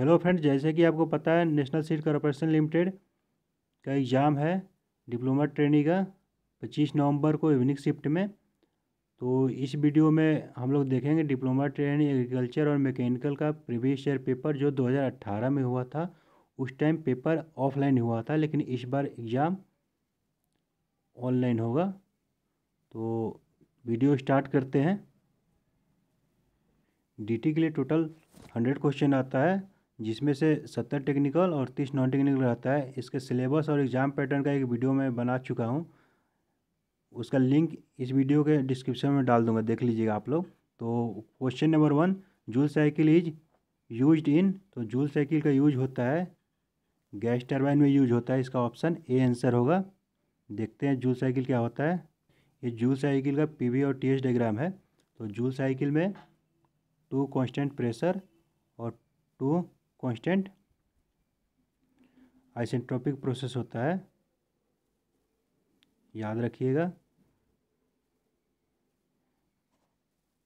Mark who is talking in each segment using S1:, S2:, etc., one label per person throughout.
S1: hello friends जैसे कि आपको पता है नेशनल सीट कॉरपोरेशन लिमिटेड का एग्ज़ाम है डिप्लोमा ट्रेनिंग का पच्चीस नवंबर को इवनिंग शिफ्ट में तो इस वीडियो में हम लोग देखेंगे डिप्लोमा ट्रेनिंग एग्रीकल्चर और मैकेनिकल का प्रीवियस ईयर पेपर जो 2018 में हुआ था उस टाइम पेपर ऑफलाइन हुआ था लेकिन इस बार एग्ज़ाम ऑनलाइन होगा तो वीडियो स्टार्ट करते हैं डी के लिए टोटल हंड्रेड क्वेश्चन आता है जिसमें से सत्तर टेक्निकल और तीस नॉन टेक्निकल रहता है इसके सिलेबस और एग्ज़ाम पैटर्न का एक वीडियो मैं बना चुका हूँ उसका लिंक इस वीडियो के डिस्क्रिप्शन में डाल दूंगा देख लीजिएगा आप लोग तो question number one Joule cycle is use in तो जूल साइकिल का यूज होता है गैस टरबाइन में यूज होता है इसका ऑप्शन ए आंसर होगा देखते हैं जूल साइकिल क्या होता है ये जूल साइकिल का पी और टी डायग्राम है तो जूल साइकिल में टू कॉन्स्टेंट प्रेशर और टू कांस्टेंट आइसेंट्रोपिक प्रोसेस होता है याद रखिएगा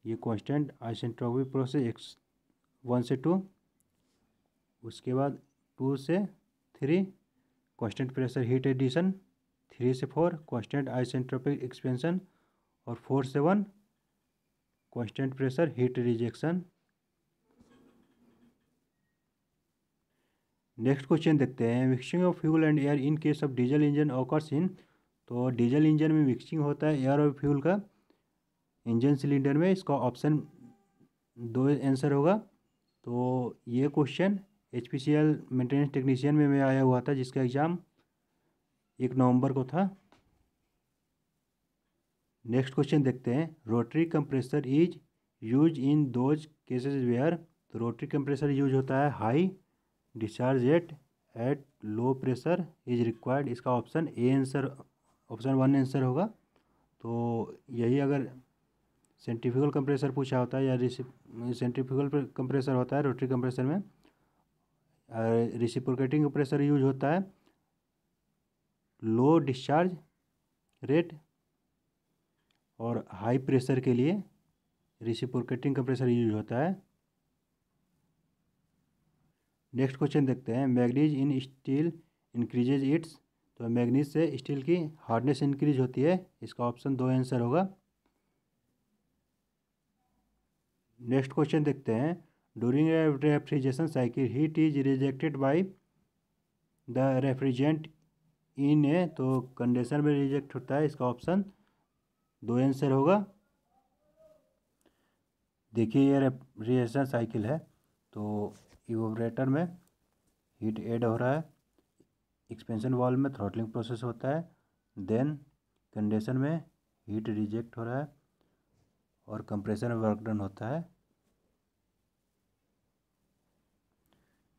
S1: ये कांस्टेंट आइसेंट्रोपिक प्रोसेस एक वन से टू उसके बाद टू से three constant pressure heat addition three से फोर कांस्टेंट आइसेंट्रोपिक एक्सपेंशन और फोर से one constant pressure heat rejection next question देखते हैं mixing of fuel and air in case of diesel engine occurs in तो diesel engine में mixing होता है air और फ्यूल का इंजन सिलेंडर में इसका ऑप्शन दो आंसर होगा तो ये question H P C L maintenance technician में मैं आया हुआ था जिसका एग्ज़ाम एक नवंबर को था नेक्स्ट क्वेश्चन देखते हैं rotary compressor is use in those cases where तो रोटरी कंप्रेसर यूज होता है high discharge at at low pressure is required इसका option A answer option one answer होगा तो यही अगर सेंट्रीफ्यूगल कंप्रेसर पूछा होता है या सेंट्रीफ्यूगल कंप्रेसर होता है रोटरी कंप्रेसर में रिसिप्रोकेटिंग कंप्रेसर यूज होता है लो डिस्चार्ज रेट और हाई प्रेशर के लिए रिसिप्रोकेटिंग कंप्रेसर यूज होता है नेक्स्ट क्वेश्चन देखते हैं manganese in steel increases its तो मैग्नीज से स्टील की हार्डनेस इंक्रीज होती है इसका ऑप्शन दो आंसर होगा नेक्स्ट क्वेश्चन देखते हैं during refrigeration cycle heat is rejected by the refrigerant in a तो कंडेंसर में रिजेक्ट होता है इसका ऑप्शन दो आंसर होगा देखिए ये रेफ्रिजरेशन साइकिल है तो इवोबरेटर में हीट ऐड हो रहा है एक्सपेंशन वॉल्व में थ्रॉटलिंग प्रोसेस होता है देन कंडेशन में हीट रिजेक्ट हो रहा है और कंप्रेशन में वर्क डन होता है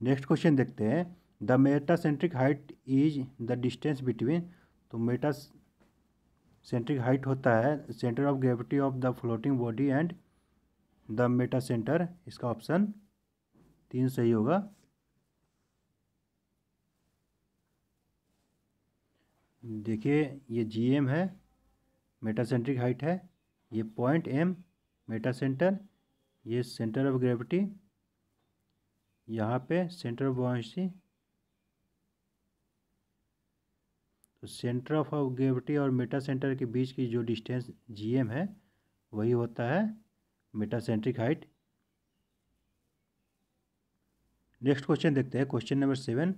S1: नेक्स्ट क्वेश्चन देखते हैं the metacentric height is the distance between तो मेटा सेंट्रिक हाइट होता है centre of gravity of the floating body and the metacentre इसका ऑप्शन तीन सही होगा देखिए ये जी एम है मेटासेंट्रिक हाइट है ये पॉइंट एम मेटा सेंटर ये सेंटर ऑफ ग्रेविटी यहाँ पे सेंटर ऑफ बॉन्सी तो सेंटर ऑफ ग्रेविटी और मेटा सेंटर के बीच की जो डिस्टेंस जी एम है वही होता है मेटासेंट्रिक हाइट नेक्स्ट क्वेश्चन देखते हैं क्वेश्चन नंबर सेवन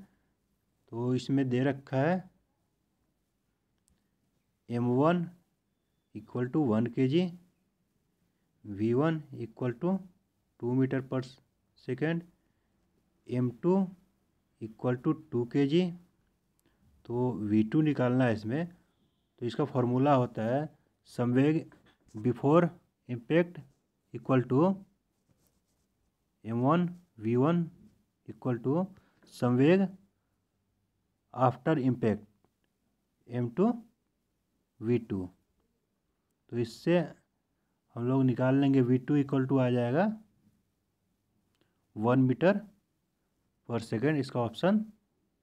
S1: तो इसमें दे रखा है M one equal to one K G V one equal to two metre per second M two equal to two K G तो वी टू निकालना है इसमें तो इसका फॉर्मूला होता है संवेग before impact equal to M one V one equal to संवेग after impact M two V two तो इससे हम लोग निकाल लेंगे वी टू इक्वल टू आ जाएगा वन मीटर पर सेकेंड इसका ऑप्शन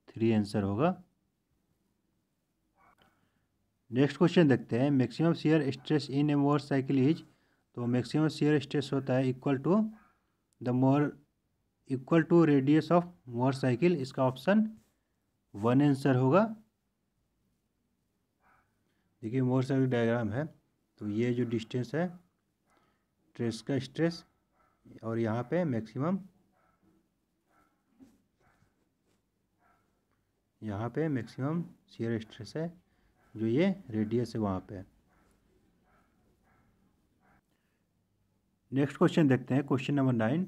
S1: थ्री आंसर होगा नेक्स्ट क्वेश्चन देखते हैं maximum shear stress in a Mohr circle is तो मैक्सिमम शेयर स्ट्रेस होता है equal to the Mohr equal to radius of Mohr circle इसका ऑप्शन वन आंसर होगा देखिए मोटरसाइकिल डायग्राम है तो ये जो डिस्टेंस है ट्रेस का स्ट्रेस और यहाँ पे मैक्सिमम यहाँ पे मैक्सिमम शेयर स्ट्रेस है जो ये रेडियस है वहाँ पे नेक्स्ट क्वेश्चन देखते हैं क्वेश्चन नंबर नाइन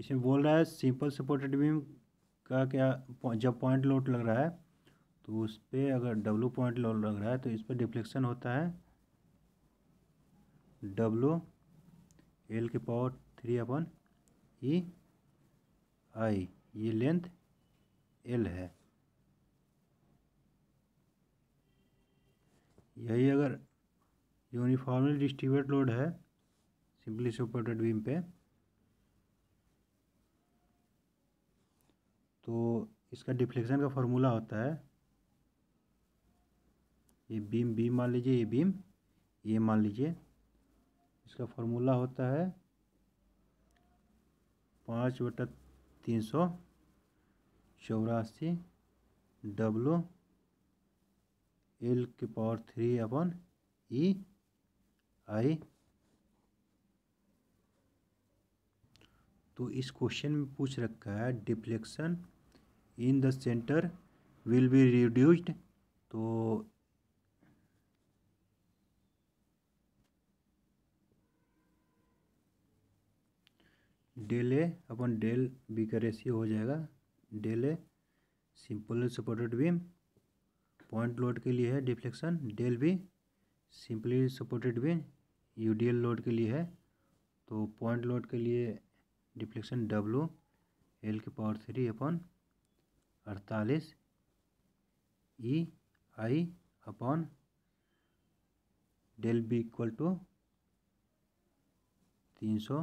S1: इसमें बोल रहा है सिंपल सपोर्टेड बीम का क्या जब पॉइंट लोड लग रहा है तो उस पर अगर डब्लू पॉइंट लोड लग रहा है तो इस पर डिफ्लेक्शन होता है डब्लू एल के power three upon E I ये लेंथ एल है यही अगर यूनिफॉर्मली डिस्ट्रीब्यूट लोड है सिंपली सपोर्टेड बीम पे तो इसका डिफ्लेक्शन का फॉर्मूला होता है ये बीम बी मान लीजिए ये बीम ये मान लीजिए इसका फॉर्मूला होता है पाँच बटा तीन सौ चौरासी डब्लू एल के power three upon E I तो इस क्वेश्चन में पूछ रखा है deflection in the centre will be reduced तो del A upon del B का रेशियो हो जाएगा del A simple supported beam point load के लिए है deflection del B simply supported beam U D L load के लिए है तो पॉइंट लोड के लिए डिफ्लेक्शन डब्लू एल के पावर थ्री अपॉन अड़तालीस E I upon del B equal to तीन सौ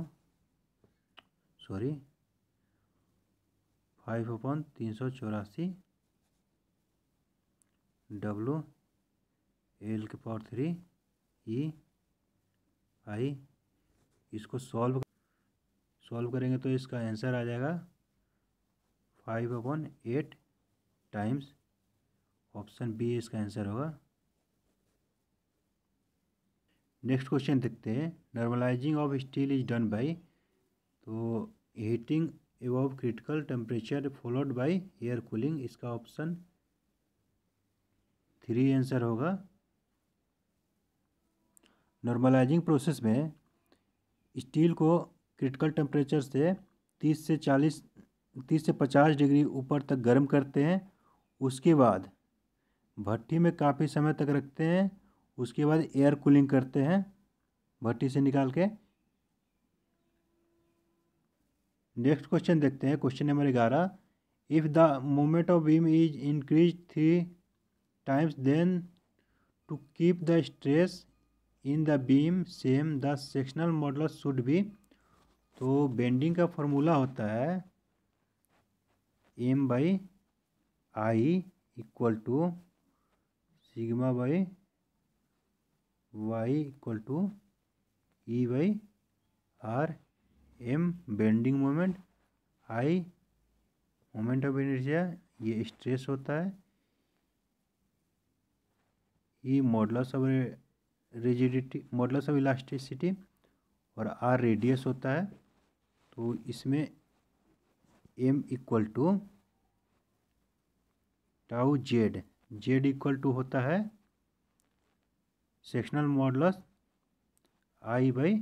S1: सॉरी फाइव अपॉन तीन सौ चौरासी डब्लू एल के पावर थ्री ई आई इसको सॉल्व सॉल्व करेंगे तो इसका आंसर आ जाएगा five upon eight times option B इसका आंसर होगा नेक्स्ट क्वेश्चन देखते हैं normalising of steel is done by तो heating above critical temperature followed by air cooling इसका ऑप्शन थ्री आंसर होगा नॉर्मलाइजिंग प्रोसेस में स्टील को क्रिटिकल टेम्परेचर से तीस से चालीस तीस से पचास डिग्री ऊपर तक गर्म करते हैं उसके बाद भट्टी में काफ़ी समय तक रखते हैं उसके बाद एयर कूलिंग करते हैं भट्टी से निकाल के नेक्स्ट क्वेश्चन देखते हैं क्वेश्चन नंबर ग्यारह if the moment of beam is increase three times then to keep the stress in the beam same the sectional modulus should be तो बेंडिंग का फॉर्मूला होता है M by I equal to sigma by Y equal to E by R M bending moment I moment of inertia ये stress होता है E modulus of rigidity modulus of elasticity और R radius होता है तो इसमें M equal to tau Z Z equal to होता है sectional modulus I by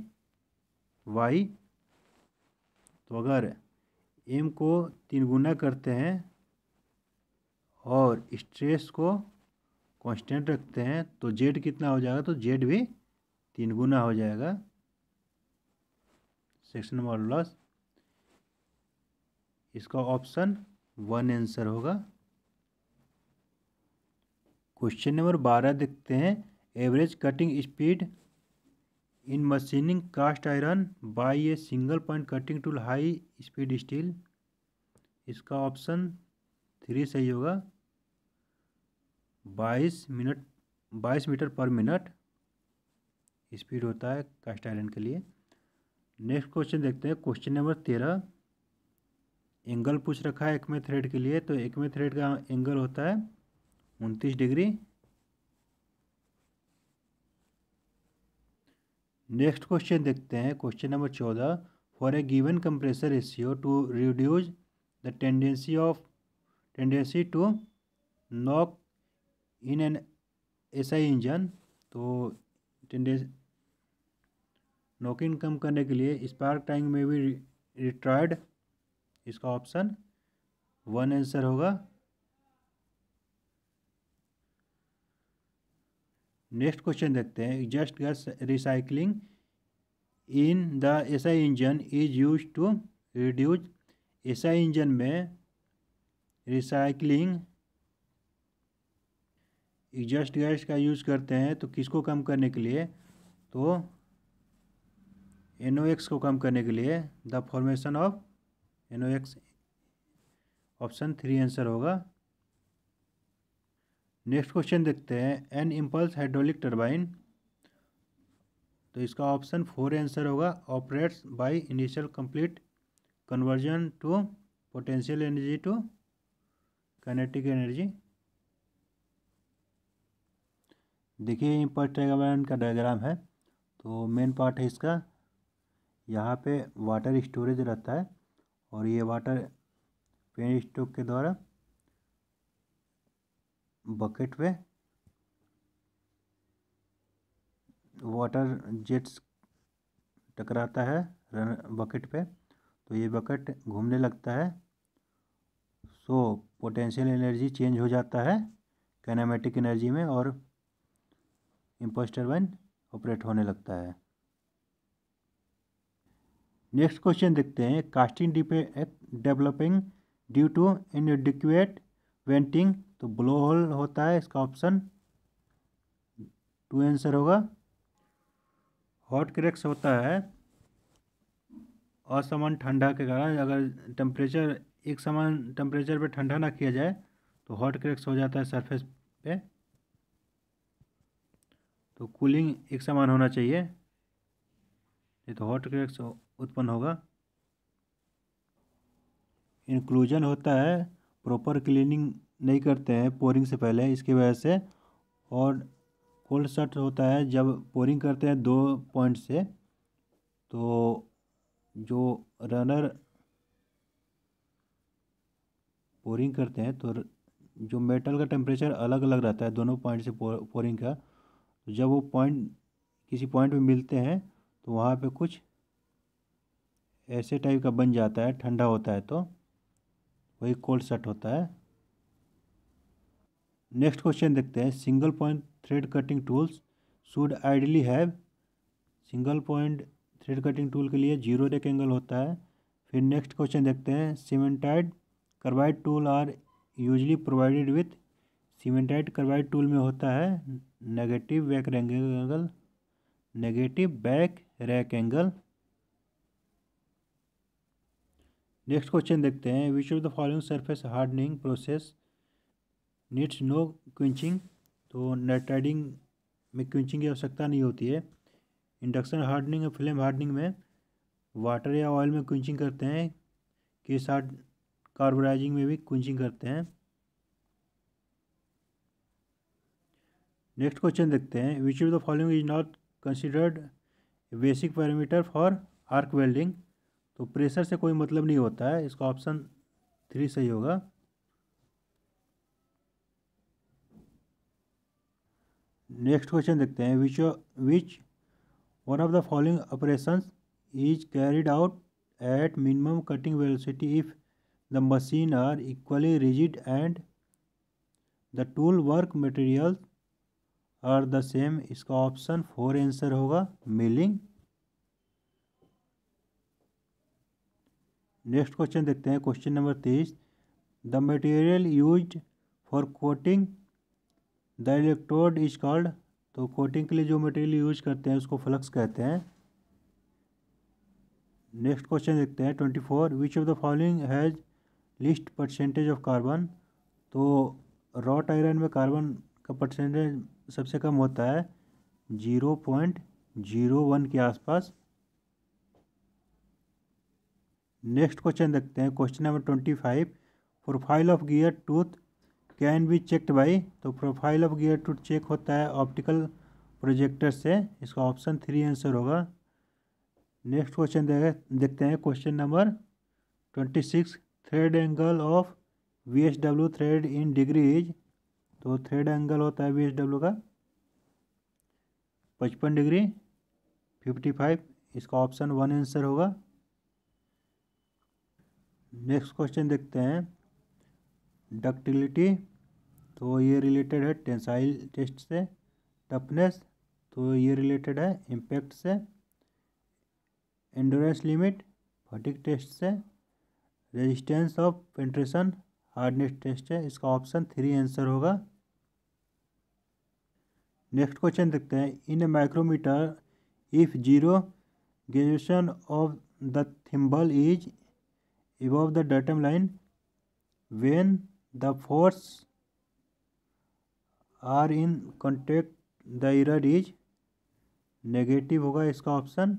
S1: Y तो अगर एम को तीन गुना करते हैं और स्ट्रेस को कांस्टेंट रखते हैं तो जेड कितना हो जाएगा तो जेड भी तीन गुना हो जाएगा सेक्शन मॉडलस इसका ऑप्शन वन आंसर होगा क्वेश्चन नंबर बारह देखते हैं average cutting speed in machining cast iron by a single point cutting tool high speed steel इसका ऑप्शन थ्री सही होगा बाईस मिनट बाईस मीटर पर मिनट स्पीड होता है कास्ट आयरन के लिए नेक्स्ट क्वेश्चन देखते हैं क्वेश्चन नंबर तेरह एंगल पूछ रखा है एकमे थ्रेड के लिए तो एक में थ्रेड का एंगल होता है उनतीस डिग्री नेक्स्ट क्वेश्चन देखते हैं क्वेश्चन नंबर चौदह for a given compressor ratio to reduce the tendency of tendency to knock in an I engine तो टेंडें नॉकिंग कम करने के लिए स्पार्क टाइम में भी रिट्रायड इसका ऑप्शन वन आंसर होगा नेक्स्ट क्वेश्चन देखते हैं exhaust gas recycling in the SI engine is use to reduce SI engine में रिसाइकलिंग एग्जस्ट गैस का यूज़ करते हैं तो किसको कम करने के लिए तो एन को कम करने के लिए the formation of N O X option three answer होगा नेक्स्ट क्वेश्चन देखते हैं एन इम्पल्स हाइड्रोलिक टर्बाइन तो इसका ऑप्शन फोर आंसर होगा operates by initial complete conversion to potential energy to kinetic energy देखिए इम्पल्स टर्बाइन का diagram है तो मेन पार्ट है इसका यहाँ पे वाटर स्टोरेज रहता है और ये वाटर पेन स्टोक के द्वारा बकेट में वाटर जेट्स टकराता है रन बकेट पे तो ये बकेट घूमने लगता है सो पोटेंशियल एनर्जी चेंज हो जाता है कैनामेटिक एनर्जी में और इम्पोस्टर वन ऑपरेट होने लगता है नेक्स्ट क्वेश्चन देखते हैं casting developing due to inadequate venting तो ब्लो होल होता है इसका ऑप्शन टू आंसर होगा हॉट क्रैक्स होता है असमान ठंडा के कारण अगर टेम्परेचर एक समान टेम्परेचर पे ठंडा ना किया जाए तो हॉट क्रैक्स हो जाता है सरफेस पे तो कूलिंग एक समान होना चाहिए नहीं तो हॉट क्रैक्स उत्पन्न होगा इंक्लूजन होता है प्रॉपर क्लीनिंग नहीं करते हैं पोरिंग से पहले इसकी वजह से और कोल्ड शट होता है जब पोरिंग करते हैं दो पॉइंट से तो जो रनर पोरिंग करते हैं तो जो मेटल का टेम्परेचर अलग अलग रहता है दोनों पॉइंट से पोरिंग का तो जब वो पॉइंट किसी पॉइंट में मिलते हैं तो वहाँ पे कुछ ऐसे टाइप का बन जाता है ठंडा होता है तो वही कोल्ड सेट होता है नेक्स्ट क्वेश्चन देखते हैं single point thread cutting tools should ideally have single point thread cutting tool के लिए जीरो रेक एंगल होता है फिर नेक्स्ट क्वेश्चन देखते हैं cemented carbide tool are usually provided with cemented carbide tool में होता है negative back rake angle negative back rake angle next question देखते हैं which of the following surface hardening process needs no quenching तो nitriding में quenching की आवश्यकता नहीं होती है इंडक्शन हार्डनिंग और फ्लेम हार्डनिंग में वाटर या ऑयल में क्विंचिंग करते हैं के साथ कार्बोराइजिंग में भी क्विंचिंग करते हैं नेक्स्ट क्वेश्चन देखते हैं which of the following is not considered basic parameter for arc welding तो प्रेशर से कोई मतलब नहीं होता है इसका ऑप्शन थ्री सही होगा नेक्स्ट क्वेश्चन देखते हैं which which one of the following operation is carried out at minimum cutting velocity if the machine are equally rigid and the tool work material are the same इसका option four answer होगा milling next question देखते हैं question number तेईस the material use for coating the electrode is called तो coating के लिए जो material use करते हैं उसको फ्लक्स कहते हैं नेक्स्ट क्वेश्चन देखते हैं twenty four which of the following has least percentage of carbon तो रॉट आयरन में कार्बन का परसेंटेज सबसे कम होता है जीरो पॉइंट जीरो वन के आसपास नेक्स्ट क्वेश्चन देखते हैं question number twenty five profile of gear tooth can be checked by तो profile of gear tooth check होता है ऑप्टिकल प्रोजेक्टर से इसका ऑप्शन थ्री आंसर होगा नेक्स्ट क्वेश्चन देखते हैं question number twenty six thread angle of V S W thread in degrees तो thread angle होता है वी एस डब्ल्यू का पचपन डिग्री फिफ्टी फाइव इसका ऑप्शन वन आंसर होगा नेक्स्ट क्वेश्चन देखते हैं डक्टिलिटी तो ये रिलेटेड है टेंसाइल टेस्ट से टफनेस तो ये रिलेटेड है इम्पैक्ट से एंडोरेंस लिमिट फटिक टेस्ट से resistance of penetration hardness test है इसका ऑप्शन थ्री आंसर होगा नेक्स्ट क्वेश्चन देखते हैं in a micrometer if zero graduation of the thimble is above the datum line when the force are in contact the error is negative होगा इसका option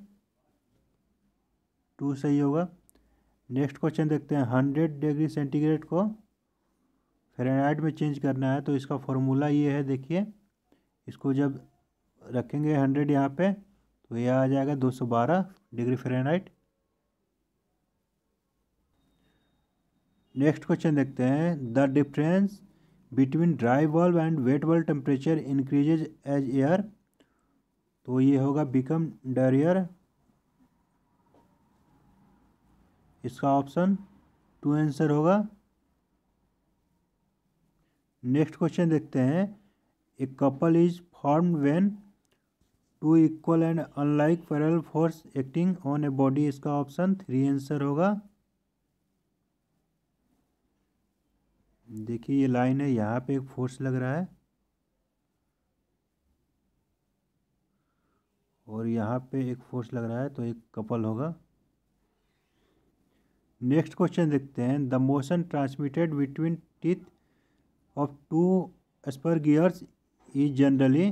S1: to सही होगा next question देखते हैं hundred degree centigrade को Fahrenheit में change करना है तो इसका फॉर्मूला ये है देखिए इसको जब रखेंगे हंड्रेड यहाँ पे तो यह आ जाएगा दो सौ बारह डिग्री फेरेनाइट नेक्स्ट क्वेश्चन देखते हैं the difference between dry bulb and wet bulb temperature increases as air तो ये होगा बिकम डरियर इसका ऑप्शन टू आंसर होगा नेक्स्ट क्वेश्चन देखते हैं a couple is form when two equal and unlike parallel force acting on a body इसका option three answer होगा देखिए ये लाइन है यहाँ पे एक फोर्स लग रहा है और यहाँ पे एक फोर्स लग रहा है तो एक कपल होगा नेक्स्ट क्वेश्चन देखते हैं the motion transmitted between teeth of two spur gears is generally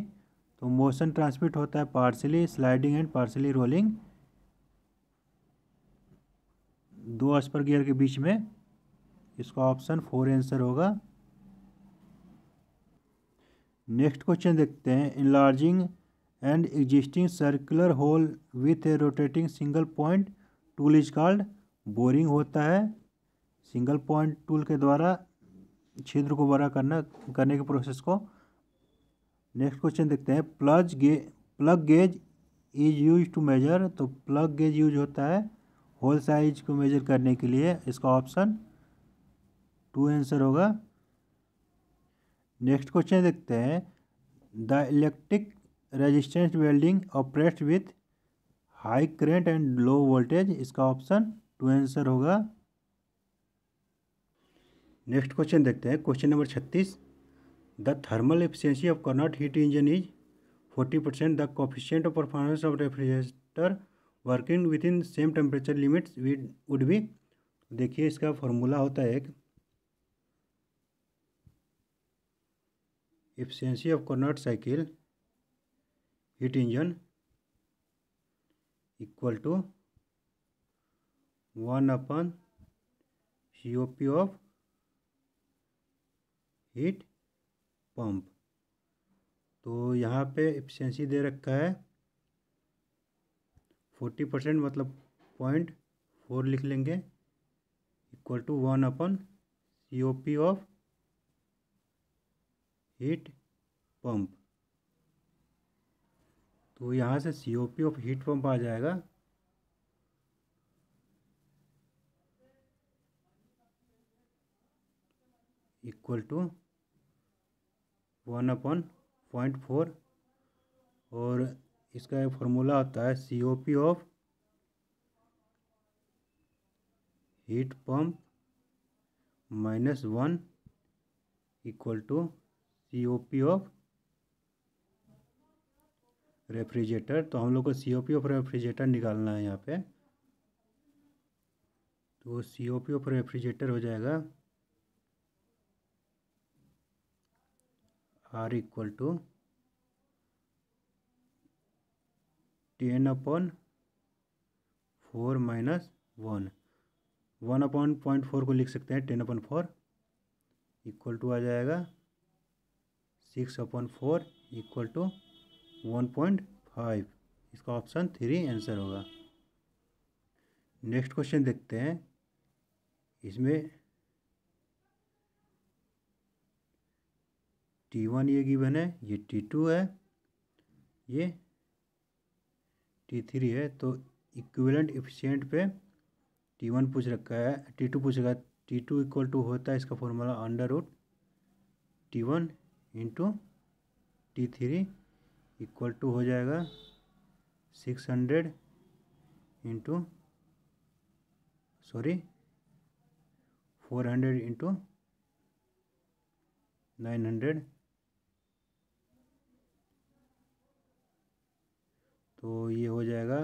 S1: तो मोशन ट्रांसमिट होता है partly sliding and partly rolling दो स्पर गियर के बीच में इसका ऑप्शन फोर आंसर होगा नेक्स्ट क्वेश्चन देखते हैं enlarging and existing circular hole with a rotating single point tool is called boring होता है सिंगल पॉइंट टूल के द्वारा छिद्र को बड़ा करना करने के प्रोसेस को नेक्स्ट क्वेश्चन देखते हैं plug gauge plug gauge is use to measure तो प्लग गेज यूज होता है होल साइज को मेजर करने के लिए इसका ऑप्शन टू आंसर होगा नेक्स्ट क्वेश्चन देखते हैं the electric resistance welding operate with high current and low voltage इसका ऑप्शन टू आंसर होगा नेक्स्ट क्वेश्चन देखते हैं क्वेश्चन नंबर छत्तीस the thermal efficiency of Carnot heat engine is forty percent the coefficient of performance of refrigerator working within same temperature limits would be देखिए इसका formula होता है efficiency of Carnot cycle heat engine equal to 1 upon COP of heat pump तो यहाँ पे efficiency दे रखा है फोर्टी परसेंट मतलब पॉइंट फोर लिख लेंगे equal to one upon C O P of heat pump तो यहाँ से C O P of heat pump आ जाएगा equal to one upon point four और इसका एक फॉर्मूला होता है C O P of heat pump minus one equal to C O P of refrigerator तो हम लोग को C O P of refrigerator निकालना है यहाँ पे तो C O P of refrigerator हो जाएगा are equal to ten upon four minus one one upon point four को लिख सकते हैं ten upon four equal to आ जाएगा six upon four equal to one point five इसका ऑप्शन थ्री आंसर होगा नेक्स्ट क्वेश्चन देखते हैं इसमें टी वन ये गिवन है ये टी टू है ये टी थ्री है तो इक्विवेलेंट इफिशेंट पे टी वन पूछ रखा है टी टू पूछ रखा है टी टू इक्वल टू होता है इसका formula under root T one into T three equal to हो जाएगा six hundred into sorry four hundred into nine hundred तो ये हो जाएगा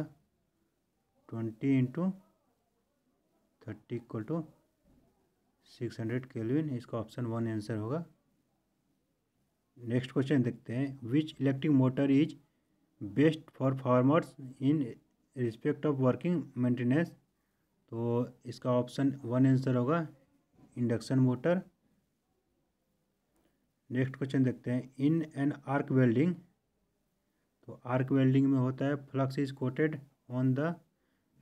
S1: twenty into thirty equal to six hundred kelvin इसका ऑप्शन वन आंसर होगा नेक्स्ट क्वेश्चन देखते हैं which electric motor is best for farmers in respect of working maintenance तो इसका ऑप्शन वन आंसर होगा इंडक्शन मोटर नेक्स्ट क्वेश्चन देखते हैं इन an arc welding तो आर्क वेल्डिंग में होता है flux is coated on the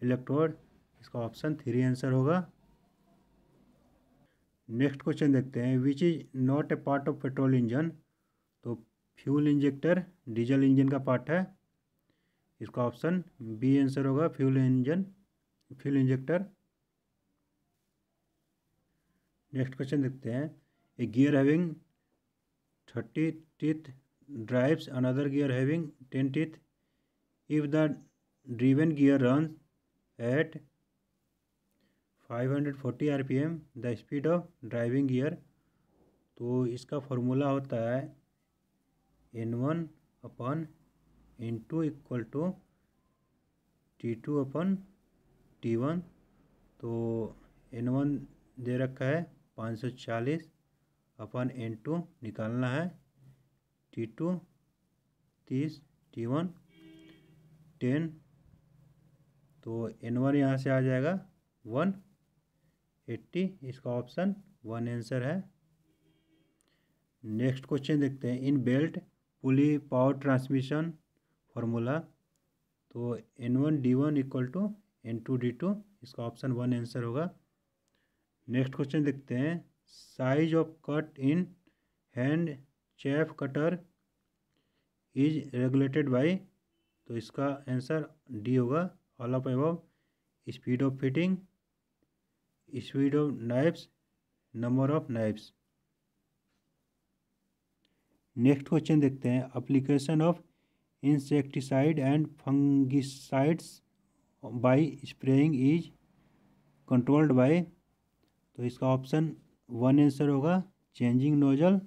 S1: electrode इसका ऑप्शन थ्री आंसर होगा नेक्स्ट क्वेश्चन देखते हैं which is not a part of petrol engine fuel injector diesel engine का पार्ट है इसका ऑप्शन बी आंसर होगा fuel engine fuel injector next question देखते हैं a gear having thirty teeth drives gear having ten teeth if the driven gear run at five hundred forty are the speed of driving gear तो इसका formula होता है N one upon N two equal to T two upon T one तो N one दे रखा है पाँच सौ चालीस अपन एन टू निकालना है टी टू तीस टी वन टेन तो एन वन यहाँ से आ जाएगा वन एट्टी इसका ऑप्शन वन आंसर है नेक्स्ट क्वेश्चन देखते हैं in belt pulley power transmission formula तो N one D one equal to N two D two इसका ऑप्शन वन आंसर होगा नेक्स्ट क्वेश्चन देखते हैं size of cut in hand chaff cutter is regulated by तो इसका answer D होगा all of above speed of fitting speed of knives number of knives next question देखते हैं application of insecticide and fungicides by spraying is controlled by तो इसका option one answer होगा changing nozzle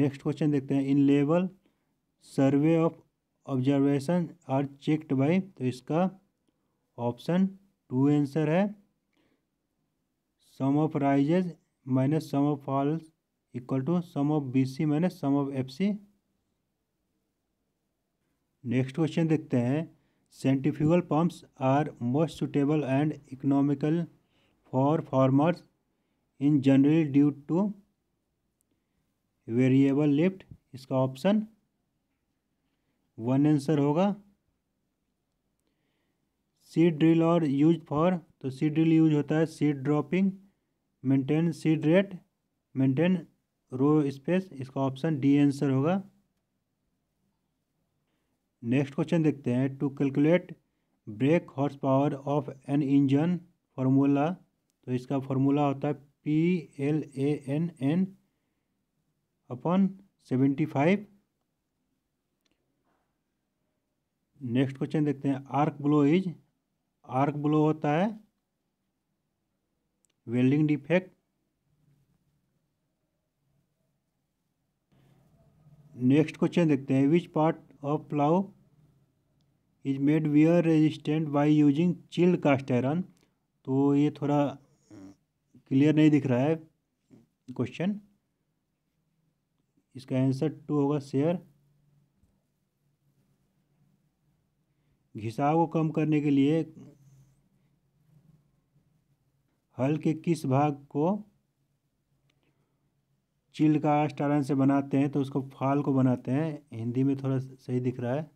S1: next question देखते हैं in level survey of observation are checked by तो इसका option two answer है sum of rises minus sum of falls equal to sum of B C minus sum of F C next question देखते हैं centrifugal pumps are most suitable and economical for farmers in general due to variable lift इसका option one answer होगा seed drill are use for तो seed drill use होता है seed dropping maintain seed rate maintain row space इसका option D answer होगा next question देखते हैं to calculate brake horse power of an engine formula तो इसका फार्मूला होता है P L A N N upon seventy five next question देखते हैं arc blow is arc blow होता है वेल्डिंग डिफेक्ट नेक्स्ट क्वेश्चन देखते हैं which part of plough is made wear resistant by using chilled cast iron तो ये थोड़ा clear नहीं दिख रहा है क्वेश्चन इसका आंसर टू होगा शेयर घिसाव को कम करने के लिए हल के किस भाग को चिल्ड का स्टारन से बनाते हैं तो उसको फाल को बनाते हैं हिंदी में थोड़ा सही दिख रहा है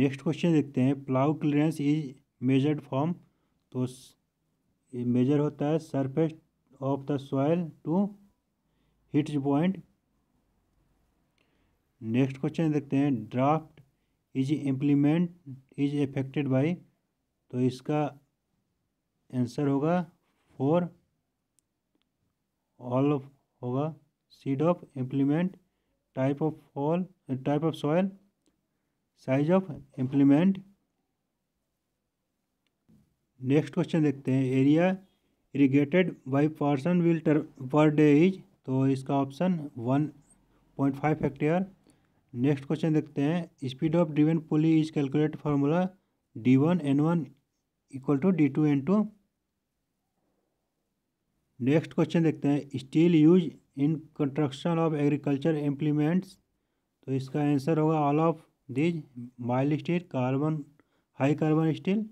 S1: नेक्स्ट क्वेश्चन देखते हैं plough clearance is measured form तो मेजर होता है surface of the soil to hit point next question देखते हैं draft is implement is affected by तो इसका आंसर होगा फोर ऑल ऑफ होगा seed of implement type of fall type of soil size of implement next question देखते हैं area irrigated by Persian wheel per day is तो इसका option one point five hectare next question देखते हैं speed of driven pulley is calculate formula D one N one equal to D two N two next question देखते हैं steel use in construction of agriculture implements तो इसका answer होगा all of these mild steel carbon high carbon steel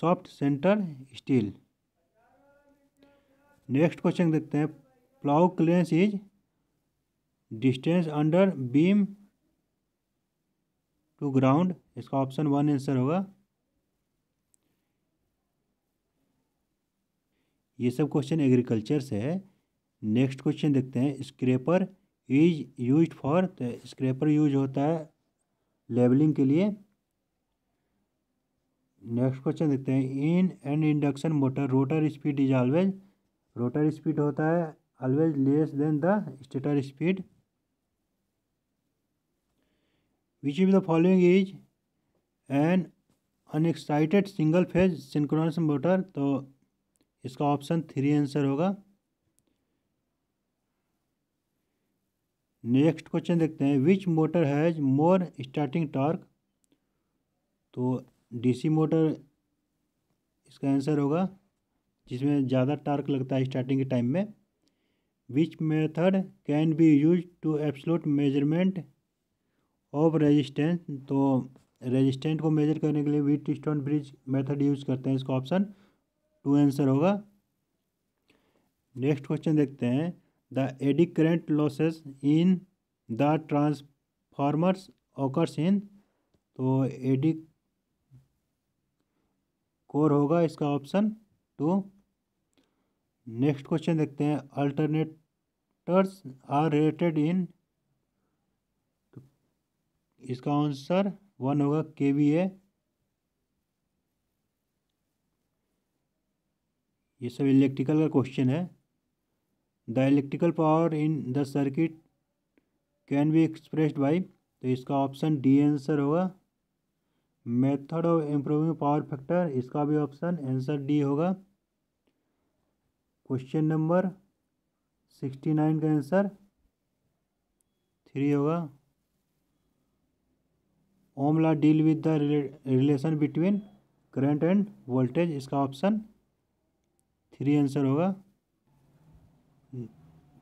S1: soft centre steel next question देखते हैं plough clearance is distance under beam to ground इसका option one answer होगा ये सब question agriculture से है नेक्स्ट क्वेश्चन देखते हैं स्क्रेपर इज यूज फॉर तो स्क्रेपर यूज होता है लेबलिंग के लिए नेक्स्ट क्वेश्चन देखते हैं in and induction motor rotor speed is always rotor speed होता है always less than the stator speed which is the following is an unexcited single phase synchronous motor तो इसका ऑप्शन थ्री आंसर होगा next question देखते हैं which motor has more starting torque तो DC motor इसका answer होगा जिसमें ज़्यादा टार्क लगता है स्टार्टिंग के टाइम में which method can be use to absolute measurement of resistance तो रेजिस्टेंट को मेजर करने के लिए Wheatstone bridge method use करते हैं इसका ऑप्शन टू आंसर होगा नेक्स्ट क्वेश्चन देखते हैं the eddy current losses in the transformers occurs in तो एडी कोर होगा इसका ऑप्शन टू नेक्स्ट क्वेश्चन देखते हैं अल्टरनेटर्स आर रेटेड इन तो इसका आंसर वन होगा के वी ए ये सब इलेक्ट्रिकल का क्वेश्चन है the electrical power in the circuit can be expressed by तो इसका ऑप्शन डी आंसर होगा method of improving power factor इसका भी ऑप्शन आंसर डी होगा क्वेश्चन नंबर सिक्सटी नाइन का आंसर थ्री होगा Ohm's law deal with the relation between current and voltage इसका option three answer होगा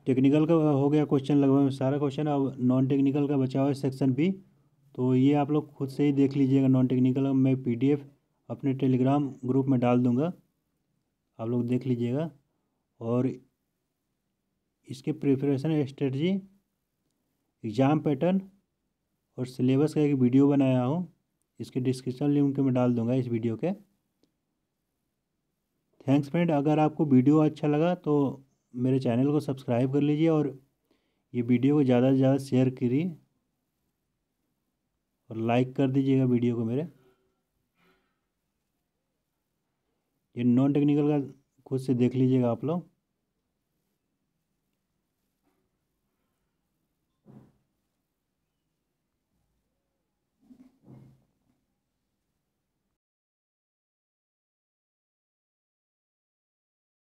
S1: टेक्निकल का हो गया क्वेश्चन लगभग सारा क्वेश्चन अब नॉन टेक्निकल का बचा हुआ है सेक्शन बी तो ये आप लोग खुद से ही देख लीजिएगा नॉन टेक्निकल मैं पीडीएफ अपने टेलीग्राम ग्रुप में डाल दूँगा आप लोग देख लीजिएगा और इसके प्रिपरेशन स्ट्रेटजी एग्ज़ाम पैटर्न और सिलेबस का एक वीडियो बनाया हूँ इसके डिस्क्रिप्शन लिंक में डाल दूँगा इस वीडियो के थैंक्स फ्रेंड अगर आपको वीडियो अच्छा लगा तो मेरे चैनल को सब्सक्राइब कर लीजिए और ये वीडियो को ज़्यादा से ज़्यादा शेयर करिए और लाइक कर दीजिएगा वीडियो को मेरे ये नॉन टेक्निकल का खुद से देख लीजिएगा आप लोग